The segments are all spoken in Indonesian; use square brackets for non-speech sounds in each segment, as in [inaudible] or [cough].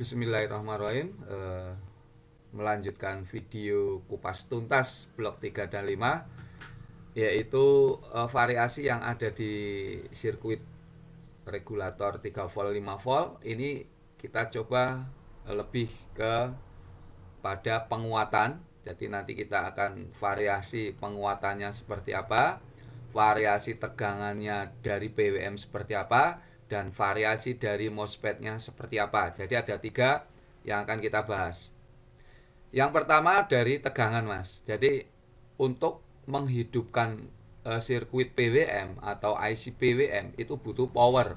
Bismillahirrahmanirrahim uh, melanjutkan video kupas tuntas blok 3 dan 5 yaitu uh, variasi yang ada di sirkuit regulator 3 volt 5 volt ini kita coba lebih ke pada penguatan jadi nanti kita akan variasi penguatannya seperti apa variasi tegangannya dari PWM seperti apa dan variasi dari MOSFET-nya seperti apa. Jadi ada tiga yang akan kita bahas. Yang pertama dari tegangan mas. Jadi untuk menghidupkan eh, sirkuit PWM atau IC PWM itu butuh power.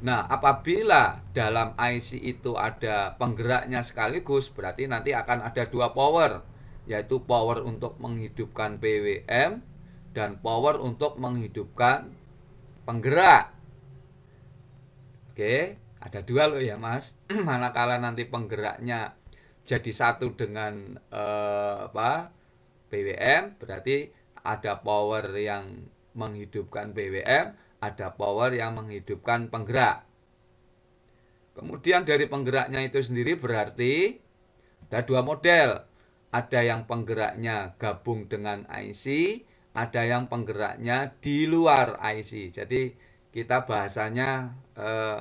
Nah apabila dalam IC itu ada penggeraknya sekaligus berarti nanti akan ada dua power yaitu power untuk menghidupkan PWM dan power untuk menghidupkan penggerak. Oke, ada dua loh ya Mas. [clears throat] Manakala nanti penggeraknya jadi satu dengan eh, apa BWM, berarti ada power yang menghidupkan BWM, ada power yang menghidupkan penggerak. Kemudian dari penggeraknya itu sendiri berarti ada dua model. Ada yang penggeraknya gabung dengan IC, ada yang penggeraknya di luar IC. Jadi kita bahasanya eh,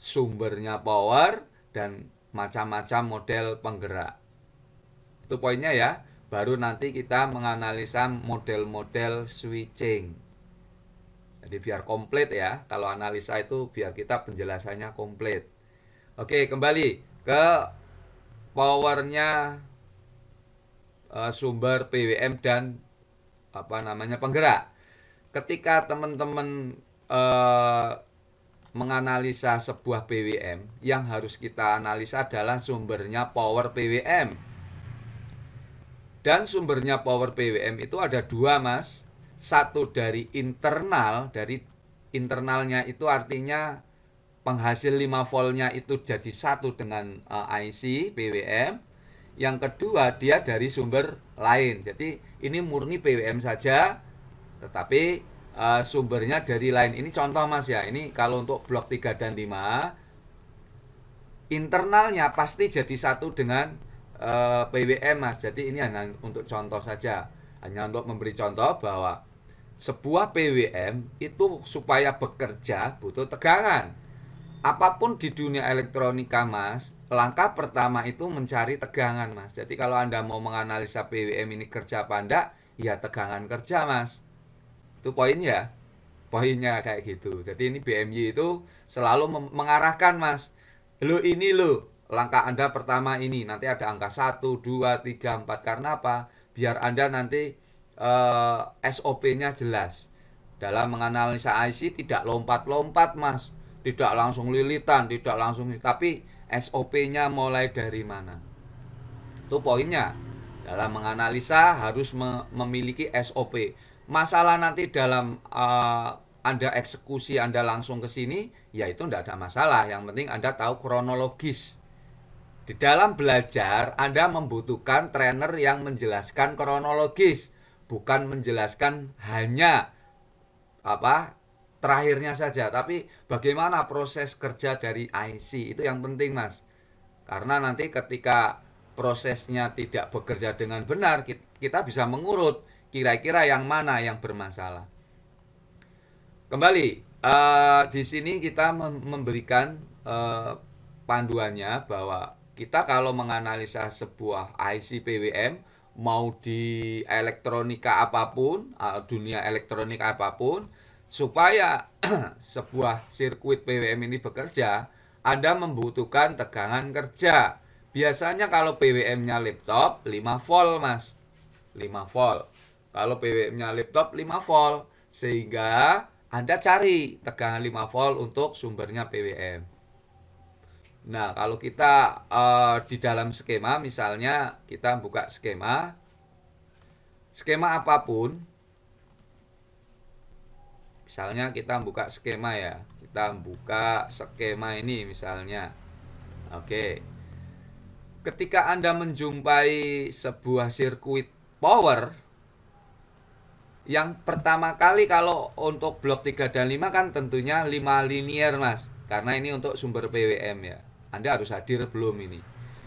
sumbernya power dan macam-macam model penggerak. Itu poinnya ya. Baru nanti kita menganalisa model-model switching. Jadi biar komplit ya. Kalau analisa itu biar kita penjelasannya komplit. Oke, kembali ke powernya eh, sumber PWM dan apa namanya penggerak. Ketika teman-teman Eh, menganalisa sebuah PWM, yang harus kita analisa adalah sumbernya power PWM. Dan sumbernya power PWM itu ada dua, Mas. Satu dari internal, dari internalnya itu artinya penghasil 5 voltnya itu jadi satu dengan eh, IC PWM. Yang kedua dia dari sumber lain. Jadi ini murni PWM saja, tetapi uh, sumbernya dari lain. Ini contoh Mas ya. Ini kalau untuk blok 3 dan 5 internalnya pasti jadi satu dengan uh, eh, PWM Mas. Jadi ini hanya untuk contoh saja. Hanya untuk memberi contoh bahwa sebuah PWM itu supaya bekerja butuh tegangan. Apapun di dunia elektronika Mas, langkah pertama itu mencari tegangan Mas. Jadi kalau Anda mau menganalisa PWM ini kerja apa enggak, ya tegangan kerja Mas itu poinnya, poinnya kayak gitu jadi ini BMY itu selalu mengarahkan mas lo ini lo langkah anda pertama ini nanti ada angka 1, 2, 3, 4 karena apa biar anda nanti eh, SOP-nya jelas dalam menganalisa IC tidak lompat-lompat mas tidak langsung lilitan tidak langsung tapi SOP-nya mulai dari mana itu poinnya dalam menganalisa harus memiliki SOP masalah nanti dalam uh, anda eksekusi Anda langsung ke sini ya itu tidak ada masalah yang penting Anda tahu kronologis di dalam belajar Anda membutuhkan trainer yang menjelaskan kronologis bukan menjelaskan hanya apa terakhirnya saja tapi bagaimana proses kerja dari IC itu yang penting Mas karena nanti ketika prosesnya tidak bekerja dengan benar kita bisa mengurut kira-kira yang mana yang bermasalah. Kembali, uh, di sini kita memberikan uh, panduannya bahwa kita kalau menganalisa sebuah IC PWM mau di elektronika apapun, eh, dunia elektronik apapun, supaya [clears throat] sebuah sirkuit PWM ini bekerja, Anda membutuhkan tegangan kerja. Biasanya kalau PWM-nya laptop 5 volt, Mas. 5 volt. Kalau PWM-nya laptop 5 volt, sehingga Anda cari tegangan 5 volt untuk sumbernya PWM. Nah, kalau kita uh, di dalam skema, misalnya kita buka skema, skema apapun, misalnya kita buka skema ya, kita buka skema ini misalnya, oke. Ketika Anda menjumpai sebuah sirkuit power, yang pertama kali kalau untuk blok 3 dan 5 kan tentunya 5 linier mas karena ini untuk sumber PWM ya Anda harus hadir belum ini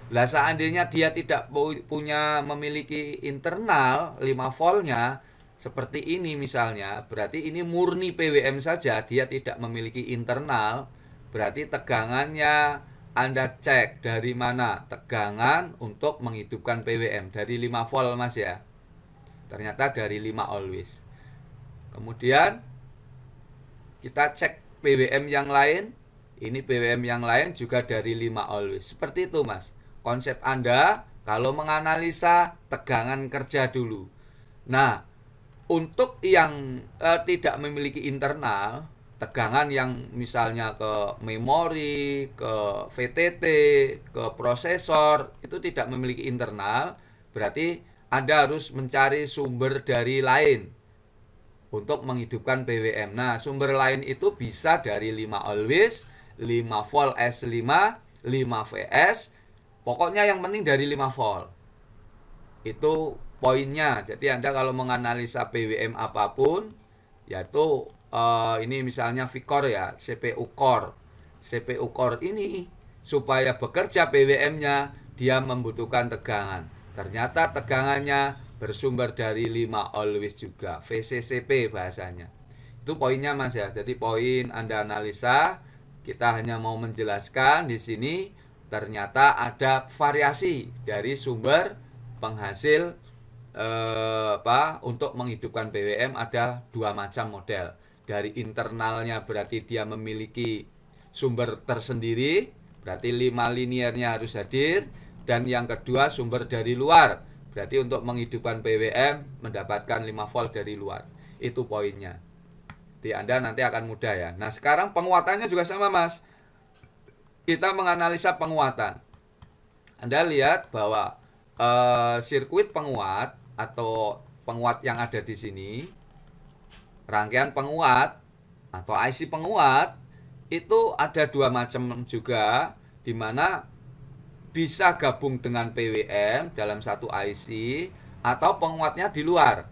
lah seandainya dia tidak punya memiliki internal 5 voltnya seperti ini misalnya berarti ini murni PWM saja dia tidak memiliki internal berarti tegangannya Anda cek dari mana tegangan untuk menghidupkan PWM dari 5 volt mas ya Ternyata dari 5 always. Kemudian kita cek PWM yang lain. Ini PWM yang lain juga dari 5 always. Seperti itu, Mas. Konsep Anda kalau menganalisa tegangan kerja dulu. Nah, untuk yang eh, tidak memiliki internal, tegangan yang misalnya ke memori, ke VTT, ke prosesor itu tidak memiliki internal, berarti anda harus mencari sumber dari lain untuk menghidupkan PWM. Nah, sumber lain itu bisa dari 5 always, 5 volt S5, 5 VS. Pokoknya yang penting dari 5 volt. Itu poinnya. Jadi Anda kalau menganalisa PWM apapun, yaitu uh, ini misalnya VCore ya, CPU core. CPU core ini supaya bekerja PWM-nya dia membutuhkan tegangan. Ternyata tegangannya bersumber dari 5 always juga, VCCP bahasanya. Itu poinnya Mas ya. Jadi poin Anda analisa, kita hanya mau menjelaskan di sini ternyata ada variasi dari sumber penghasil eh, apa untuk menghidupkan BWM ada dua macam model. Dari internalnya berarti dia memiliki sumber tersendiri, berarti lima liniernya harus hadir dan yang kedua sumber dari luar. Berarti untuk menghidupkan PWM mendapatkan 5 volt dari luar. Itu poinnya. Di Anda nanti akan mudah ya. Nah, sekarang penguatannya juga sama, Mas. Kita menganalisa penguatan. Anda lihat bahwa eh, sirkuit penguat atau penguat yang ada di sini rangkaian penguat atau IC penguat itu ada dua macam juga di mana bisa gabung dengan PWM dalam satu IC atau penguatnya di luar.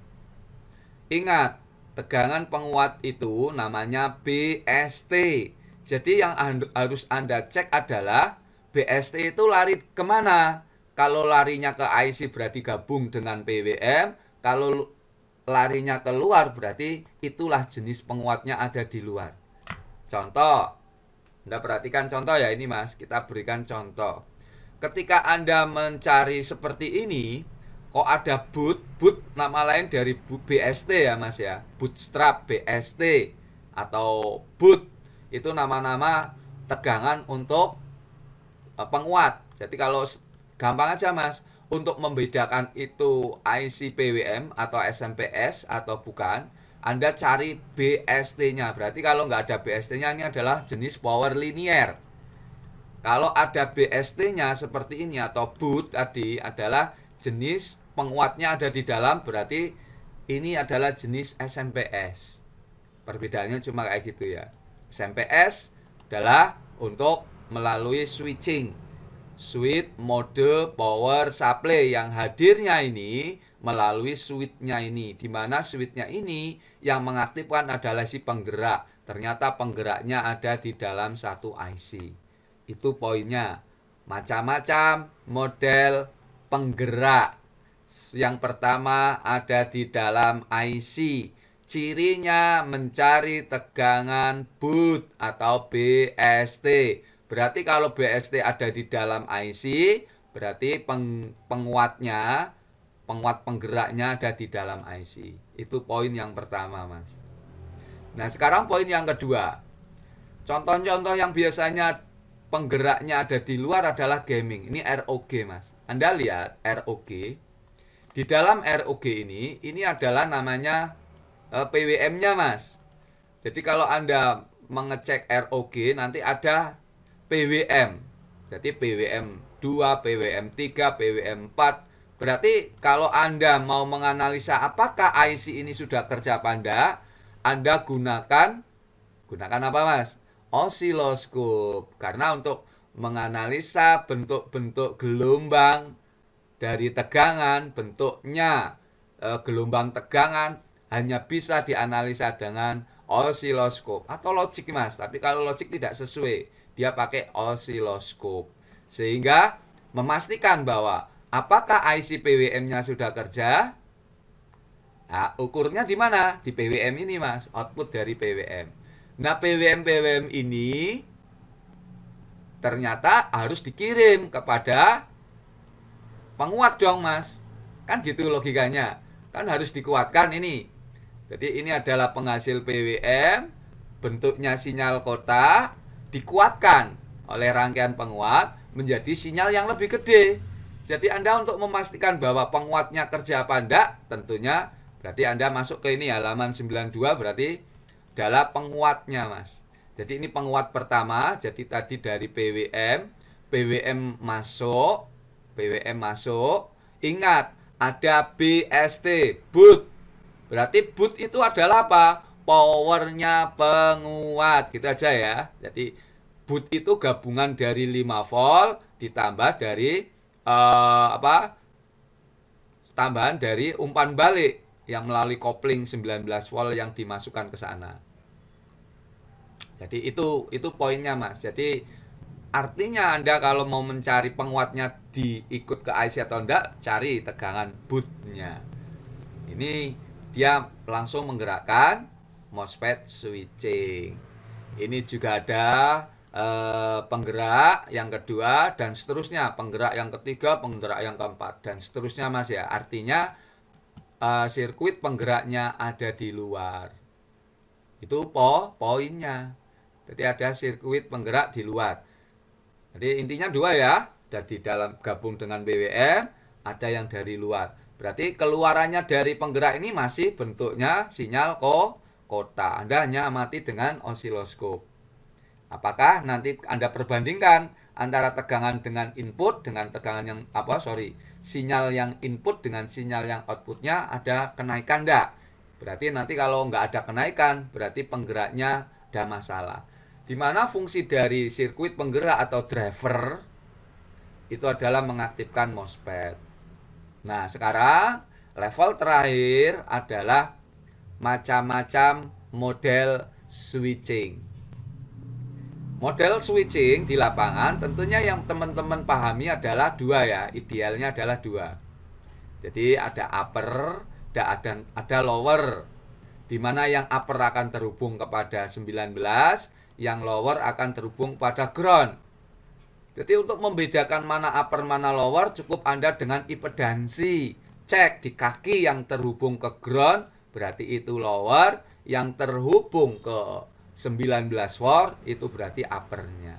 Ingat, tegangan penguat itu namanya BST. Jadi yang harus Anda cek adalah BST itu lari kemana? Kalau larinya ke IC berarti gabung dengan PWM, kalau larinya keluar berarti itulah jenis penguatnya ada di luar. Contoh, Anda perhatikan contoh ya ini mas, kita berikan contoh ketika Anda mencari seperti ini, kok ada boot, boot nama lain dari BST ya Mas ya, bootstrap BST atau boot itu nama-nama tegangan untuk e, penguat. Jadi kalau gampang aja Mas, untuk membedakan itu IC PWM atau SMPS atau bukan, Anda cari BST-nya. Berarti kalau nggak ada BST-nya ini adalah jenis power linear. Kalau ada BST-nya seperti ini atau boot tadi adalah jenis penguatnya ada di dalam berarti ini adalah jenis SMPS. Perbedaannya cuma kayak gitu ya. SMPS adalah untuk melalui switching switch mode power supply yang hadirnya ini melalui switch-nya ini di mana switch-nya ini yang mengaktifkan adalah si penggerak ternyata penggeraknya ada di dalam satu IC itu poinnya. Macam-macam model penggerak. Yang pertama ada di dalam IC. Cirinya mencari tegangan boot atau BST. Berarti kalau BST ada di dalam IC, berarti peng, penguatnya, penguat penggeraknya ada di dalam IC. Itu poin yang pertama, Mas. Nah, sekarang poin yang kedua. Contoh-contoh yang biasanya penggeraknya ada di luar adalah gaming. Ini ROG, Mas. Anda lihat ROG. Di dalam ROG ini, ini adalah namanya e, eh, PWM-nya, Mas. Jadi kalau Anda mengecek ROG nanti ada PWM. Jadi PWM 2, PWM 3, PWM 4. Berarti kalau Anda mau menganalisa apakah IC ini sudah kerja apa Anda gunakan gunakan apa, Mas? osiloskop karena untuk menganalisa bentuk-bentuk gelombang dari tegangan bentuknya e, gelombang tegangan hanya bisa dianalisa dengan osiloskop atau logik mas tapi kalau logik tidak sesuai dia pakai osiloskop sehingga memastikan bahwa apakah IC PWM-nya sudah kerja Nah, ukurnya di mana? Di PWM ini, Mas. Output dari PWM. Nah PWM-PWM ini ternyata harus dikirim kepada penguat dong mas. Kan gitu logikanya. Kan harus dikuatkan ini. Jadi ini adalah penghasil PWM, bentuknya sinyal kota dikuatkan oleh rangkaian penguat menjadi sinyal yang lebih gede. Jadi Anda untuk memastikan bahwa penguatnya kerja apa enggak, tentunya berarti Anda masuk ke ini halaman 92 berarti adalah penguatnya mas jadi ini penguat pertama jadi tadi dari PWM PWM masuk PWM masuk ingat ada BST boot berarti boot itu adalah apa powernya penguat gitu aja ya jadi boot itu gabungan dari 5 volt ditambah dari uh, apa tambahan dari umpan balik yang melalui kopling 19 volt yang dimasukkan ke sana. Jadi itu itu poinnya Mas. Jadi artinya Anda kalau mau mencari penguatnya diikut ke IC atau enggak, cari tegangan bootnya. Ini dia langsung menggerakkan MOSFET switching. Ini juga ada eh, penggerak yang kedua dan seterusnya, penggerak yang ketiga, penggerak yang keempat dan seterusnya Mas ya. Artinya eh, sirkuit penggeraknya ada di luar. Itu po poinnya. Jadi ada sirkuit penggerak di luar. Jadi intinya dua ya, ada dalam gabung dengan BWR, ada yang dari luar. Berarti keluarannya dari penggerak ini masih bentuknya sinyal ko kota. Anda hanya amati dengan osiloskop. Apakah nanti Anda perbandingkan antara tegangan dengan input dengan tegangan yang apa sorry sinyal yang input dengan sinyal yang outputnya ada kenaikan enggak? Berarti nanti kalau nggak ada kenaikan berarti penggeraknya ada masalah di mana fungsi dari sirkuit penggerak atau driver itu adalah mengaktifkan MOSFET. Nah, sekarang level terakhir adalah macam-macam model switching. Model switching di lapangan tentunya yang teman-teman pahami adalah dua ya, idealnya adalah dua. Jadi ada upper, ada ada lower. Di mana yang upper akan terhubung kepada 19, yang lower akan terhubung pada ground. Jadi untuk membedakan mana upper mana lower cukup Anda dengan impedansi. Cek di kaki yang terhubung ke ground berarti itu lower, yang terhubung ke 19 volt itu berarti uppernya.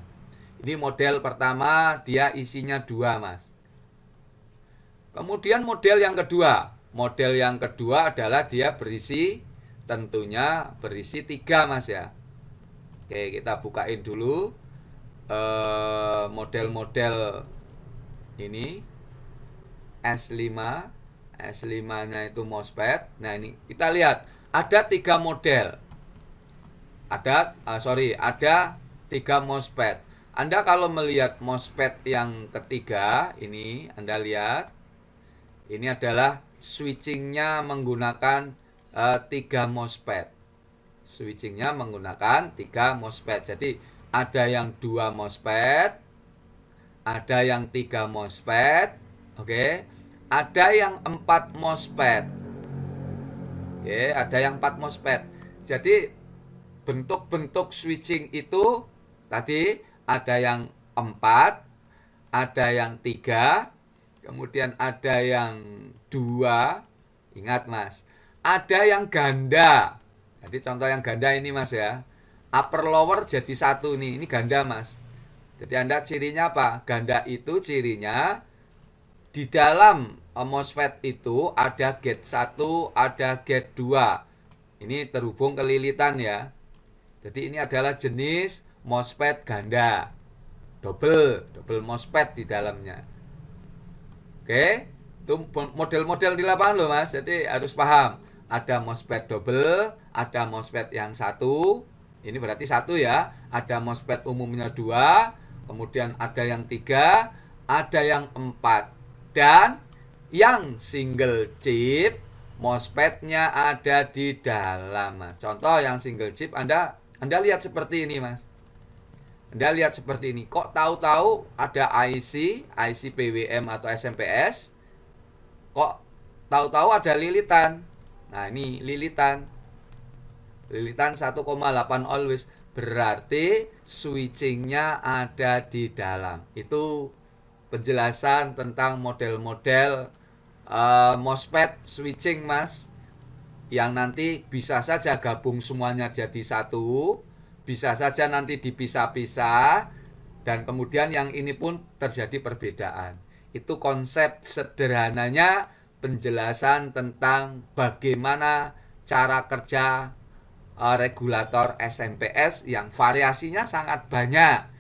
Ini model pertama dia isinya dua mas. Kemudian model yang kedua, model yang kedua adalah dia berisi tentunya berisi tiga mas ya. Oke, kita bukain dulu eh, model-model uh, ini S5 S5 nya itu MOSFET nah ini kita lihat ada tiga model ada uh, sorry ada tiga MOSFET Anda kalau melihat MOSFET yang ketiga ini Anda lihat ini adalah switchingnya menggunakan uh, tiga MOSFET switchingnya menggunakan tiga MOSFET. Jadi ada yang dua MOSFET, ada yang tiga MOSFET, oke, okay? ada yang empat MOSFET, oke, okay? ada yang empat MOSFET. Jadi bentuk-bentuk switching itu tadi ada yang empat, ada yang tiga, kemudian ada yang dua. Ingat mas, ada yang ganda. Jadi contoh yang ganda ini mas ya. Upper lower jadi satu nih. Ini ganda mas. Jadi Anda cirinya apa? Ganda itu cirinya di dalam MOSFET itu ada gate 1, ada gate 2. Ini terhubung kelilitan ya. Jadi ini adalah jenis MOSFET ganda. Double, double MOSFET di dalamnya. Oke, itu model-model di lapangan loh mas, jadi harus paham ada MOSFET double, ada MOSFET yang satu. Ini berarti satu ya. Ada MOSFET umumnya dua, kemudian ada yang tiga, ada yang empat. Dan yang single chip MOSFETnya ada di dalam. Mas. Nah, contoh yang single chip Anda Anda lihat seperti ini, Mas. Anda lihat seperti ini. Kok tahu-tahu ada IC, IC PWM atau SMPS? Kok tahu-tahu ada lilitan? Nah, ini lilitan. Lilitan 1,8 always berarti switchingnya ada di dalam. Itu penjelasan tentang model-model uh, MOSFET switching, Mas. Yang nanti bisa saja gabung semuanya jadi satu, bisa saja nanti dipisah-pisah dan kemudian yang ini pun terjadi perbedaan. Itu konsep sederhananya penjelasan tentang bagaimana cara kerja eh, regulator SMPS yang variasinya sangat banyak.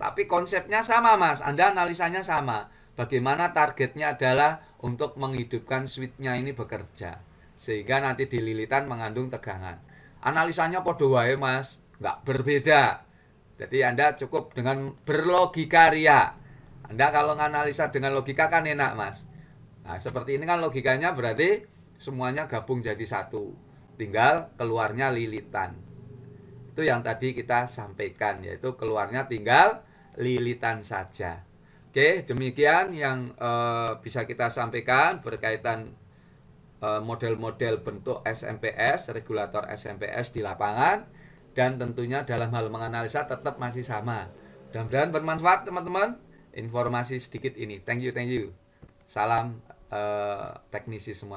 Tapi konsepnya sama, Mas. Anda analisanya sama. Bagaimana targetnya adalah untuk menghidupkan switchnya ini bekerja. Sehingga nanti dililitan mengandung tegangan. Analisanya podo Mas. Nggak berbeda. Jadi Anda cukup dengan berlogika ria. Anda kalau menganalisa dengan logika kan enak, Mas. Nah, seperti ini kan logikanya berarti semuanya gabung jadi satu. Tinggal keluarnya lilitan. Itu yang tadi kita sampaikan yaitu keluarnya tinggal lilitan saja. Oke, demikian yang e, bisa kita sampaikan berkaitan eh, model-model bentuk SMPS, regulator SMPS di lapangan dan tentunya dalam hal menganalisa tetap masih sama. Dan bermanfaat teman-teman informasi sedikit ini. Thank you, thank you. Salam Eh, teknisi semua